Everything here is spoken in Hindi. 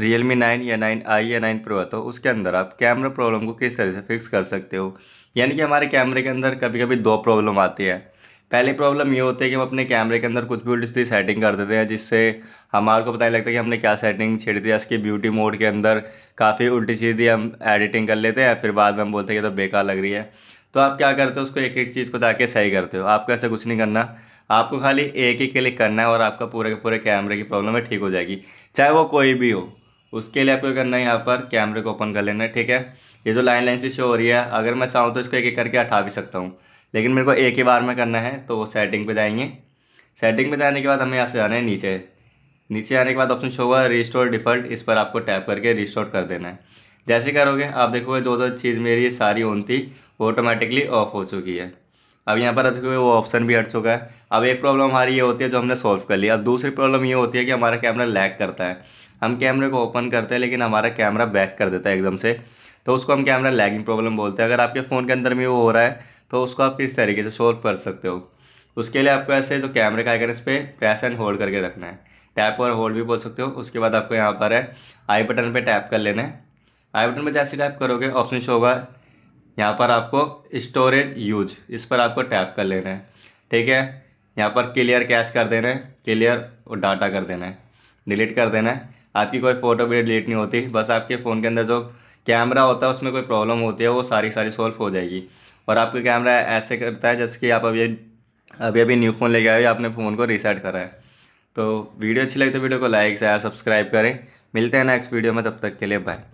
रियल मी नाइन या नाइन आई या नाइन प्रो है तो उसके अंदर आप कैमरा प्रॉब्लम को किस तरह से फिक्स कर सकते हो यानी कि हमारे कैमरे के अंदर कभी कभी दो प्रॉब्लम आती है पहली प्रॉब्लम ये होती है कि हम अपने कैमरे के अंदर कुछ भी उल्टी सेटिंग कर देते हैं जिससे हमारे को पता नहीं लगता कि हमने क्या सेटिंग छेड़ दी इसके ब्यूटी मोड के अंदर काफ़ी उल्टी सीधी हम एडिटिंग कर लेते हैं फिर बाद में हम बोलते हैं कि तो बेकार लग रही है तो आप क्या करते हो उसको एक एक चीज़ को जाके सही करते हो आपको ऐसा कुछ नहीं करना आपको खाली एक ही क्लिक करना है और आपका पूरे के पूरे कैमरे की प्रॉब्लम है ठीक हो जाएगी चाहे वो कोई भी हो उसके लिए आपको करना है यहाँ पर कैमरे को ओपन कर लेना है ठीक है ये जो लाइन लाइन से शो हो रही है अगर मैं चाहूँ तो इसको एक एक करके हटा भी सकता हूँ लेकिन मेरे को एक ही बार में करना है तो वो सेटिंग पे जाएंगे सेटिंग पे जाने के बाद हमें यहाँ से जाना है नीचे नीचे आने के बाद ऑप्शन शो होगा रिस्टोर डिफल्ट इस पर आपको टैप करके रिस्टोर कर देना है जैसे करोगे आप देखोगे जो जो चीज़ मेरी सारी ऑन थी वो ऑटोमेटिकली ऑफ हो चुकी है अब यहाँ पर देखो वो ऑप्शन भी हट चुका है अब एक प्रॉब्लम हमारी ये होती है जो हमने सॉल्व कर लिया अब दूसरी प्रॉब्लम ये होती है कि हमारा कैमरा लैग करता है हम कैमरे को ओपन करते हैं लेकिन हमारा कैमरा बैक कर देता है एकदम से तो उसको हम कैमरा लैगिंग प्रॉब्लम बोलते हैं अगर आपके फ़ोन के अंदर में वो हो रहा है तो उसको आप किस तरीके से सॉल्व कर सकते हो उसके लिए आपको ऐसे जो कैमरे का आइकन इस पर प्रेस एंड होल्ड करके रखना है टैप और होल्ड भी बोल सकते हो उसके बाद आपको यहाँ पर है आई बटन पर टैप कर लेना है आई बटन पर जैसे टैप करोगे ऑप्शन शो होगा यहाँ पर आपको स्टोरेज यूज इस पर आपको टैप कर लेना है ठीक है यहाँ पर क्लियर कैश कर देना है क्लियर और डाटा कर देना है डिलीट कर देना है आपकी कोई फ़ोटो भी डिलीट नहीं होती बस आपके फ़ोन के अंदर जो कैमरा होता है उसमें कोई प्रॉब्लम होती है वो सारी सारी सॉल्व हो जाएगी और आपका कैमरा ऐसे करता है जैसे कि आप अभी अभी अभी न्यू फ़ोन लेके आए आपने फ़ोन को रीसेट करा है तो वीडियो अच्छी लगी तो वीडियो को लाइक शेयर सब्सक्राइब करें मिलते हैं नेक्स्ट वीडियो में तब तक के लिए बाय